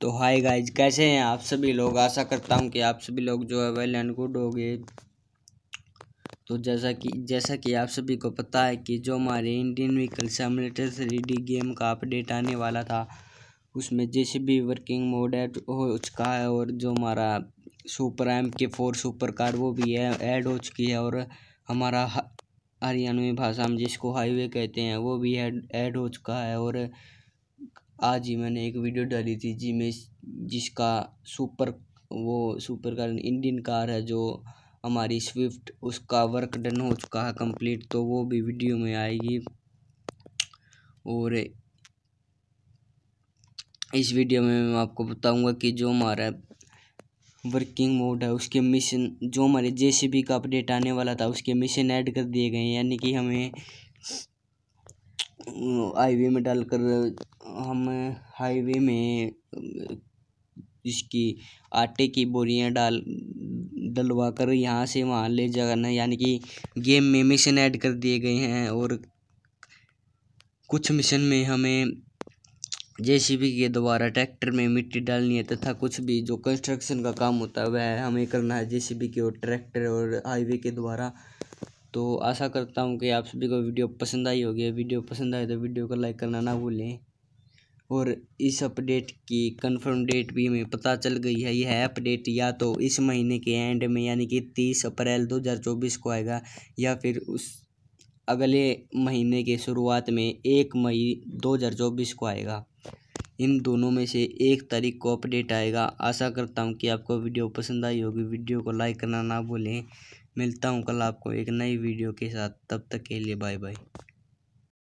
तो hi guys कैसे हैं आप सभी लोग आशा करता हूँ कि आप सभी लोग जो है वेल एंड गुड हो गए तो जैसा कि जैसा कि आप सभी को पता है कि जो हमारे Indian vehicle simulator three game का अपडेट आने वाला था उसमें जैसे भी वर्किंग मोड ऐड हो चुका है और जो हमारा super M K four super car वो भी है ऐड हो चुकी है और हमारा हरियाणवी भाषा में जिसको हाईवे कहते हैं वो भी ऐड हो चुका है और आज ही मैंने एक वीडियो डाली थी जी में जिसका सुपर वो सुपर कार इंडियन कार है जो हमारी स्विफ्ट उसका वर्क डन हो चुका है कंप्लीट तो वो भी वीडियो में आएगी और इस वीडियो में मैं आपको बताऊंगा कि जो हमारा वर्किंग मोड है उसके मिशन जो हमारे जेसीबी का अपडेट आने वाला था उसके मिशन ऐड कर दिए गए हैं यानी कि हमें हाईवे में डालकर हम हाईवे में इसकी आटे की बोरियां डाल डलवा कर यहाँ से वहाँ ले जाना यानी कि गेम में मिशन ऐड कर दिए गए हैं और कुछ मिशन में हमें जेसीबी के द्वारा ट्रैक्टर में मिट्टी डालनी है तथा कुछ भी जो कंस्ट्रक्शन का काम होता है वह हमें करना है जेसीबी के और ट्रैक्टर और हाईवे के द्वारा तो आशा करता हूँ कि आप सभी को वीडियो पसंद आई होगी वीडियो पसंद आए तो वीडियो को लाइक करना ना भूलें और इस अपडेट की कंफर्म डेट भी हमें पता चल गई है यह अपडेट या तो इस महीने के एंड में यानी कि तीस अप्रैल 2024 को आएगा या फिर उस अगले महीने के शुरुआत में एक मई 2024 को आएगा इन दोनों में से एक तारीख को अपडेट आएगा आशा करता हूँ कि आपको वीडियो पसंद आई होगी वीडियो को लाइक करना ना भूलें मिलता हूँ कल आपको एक नई वीडियो के साथ तब तक के लिए बाय बाय